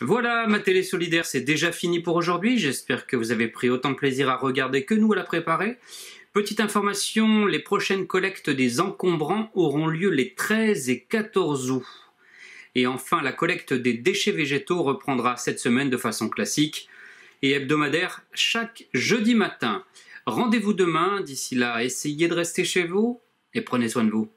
Voilà, ma télé solidaire, c'est déjà fini pour aujourd'hui. J'espère que vous avez pris autant de plaisir à regarder que nous à la préparer. Petite information, les prochaines collectes des encombrants auront lieu les 13 et 14 août. Et enfin, la collecte des déchets végétaux reprendra cette semaine de façon classique et hebdomadaire chaque jeudi matin. Rendez-vous demain, d'ici là, essayez de rester chez vous et prenez soin de vous.